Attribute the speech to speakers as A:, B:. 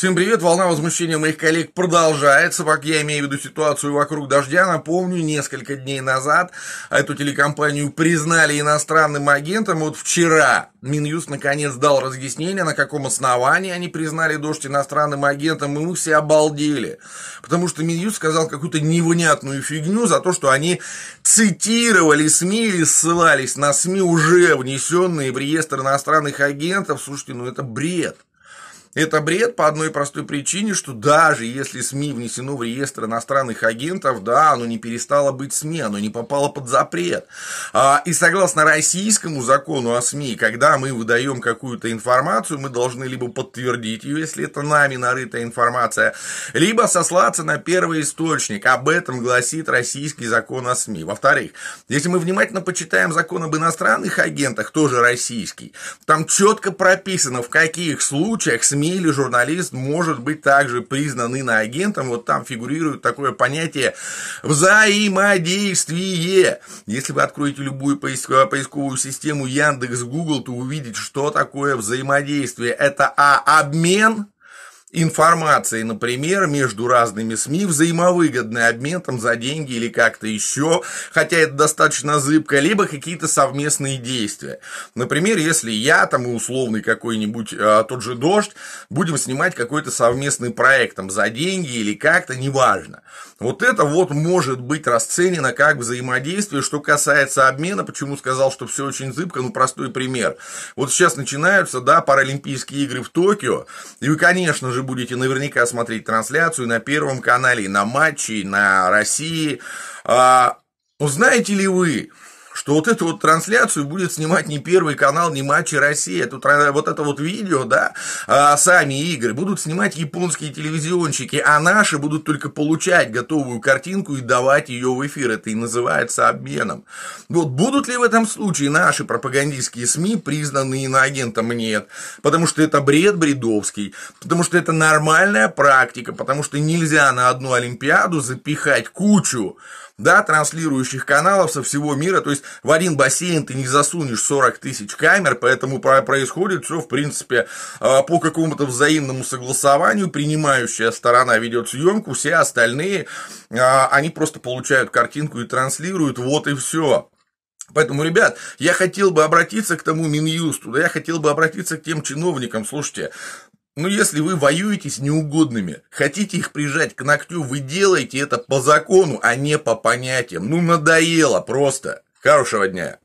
A: Всем привет, волна возмущения моих коллег продолжается, пока я имею в виду ситуацию вокруг дождя. Напомню, несколько дней назад эту телекомпанию признали иностранным агентом. Вот вчера Минюст наконец дал разъяснение, на каком основании они признали дождь иностранным агентом, и мы все обалдели. Потому что Минюст сказал какую-то невнятную фигню за то, что они цитировали СМИ или ссылались на СМИ, уже внесенные в реестр иностранных агентов. Слушайте, ну это бред. Это бред по одной простой причине, что даже если СМИ внесено в реестр иностранных агентов, да, оно не перестало быть СМИ, оно не попало под запрет. А, и согласно российскому закону о СМИ, когда мы выдаем какую-то информацию, мы должны либо подтвердить ее, если это нами нарытая информация, либо сослаться на первый источник. Об этом гласит российский закон о СМИ. Во-вторых, если мы внимательно почитаем закон об иностранных агентах, тоже российский, там четко прописано, в каких случаях СМИ СМИ или журналист может быть также признан иноагентом. Вот там фигурирует такое понятие взаимодействие. Если вы откроете любую поисковую систему Яндекс, Google, то увидите, что такое взаимодействие. Это А. Обмен информации, например, между разными СМИ, взаимовыгодный обмен там за деньги или как-то еще, хотя это достаточно зыбко, либо какие-то совместные действия. Например, если я там и условный какой-нибудь э, тот же дождь, будем снимать какой-то совместный проект там за деньги или как-то, неважно. Вот это вот может быть расценено как взаимодействие. Что касается обмена, почему сказал, что все очень зыбко, ну простой пример. Вот сейчас начинаются, да, Паралимпийские игры в Токио, и, конечно же, же будете наверняка смотреть трансляцию на Первом канале, на матче, на России. А, узнаете ли вы, что вот эту вот трансляцию будет снимать не Первый канал, не Матчи России, тут а, вот это вот видео, да, а, сами игры будут снимать японские телевизионщики, а наши будут только получать готовую картинку и давать ее в эфир. Это и называется обменом. Вот будут ли в этом случае наши пропагандистские СМИ признаны иноагентом? Нет. Потому что это бред бредовский, потому что это нормальная практика, потому что нельзя на одну Олимпиаду запихать кучу да, транслирующих каналов со всего мира, то есть в один бассейн ты не засунешь 40 тысяч камер, поэтому происходит все, в принципе, а, по какому-то взаимному согласованию, принимающая сторона ведет съемку, все остальные, а, они просто получают картинку и транслируют, вот и все. Поэтому, ребят, я хотел бы обратиться к тому Минюсту, да, я хотел бы обратиться к тем чиновникам, слушайте, но ну, если вы воюете с неугодными, хотите их прижать к ногтю, вы делаете это по закону, а не по понятиям. Ну, надоело просто. Хорошего дня.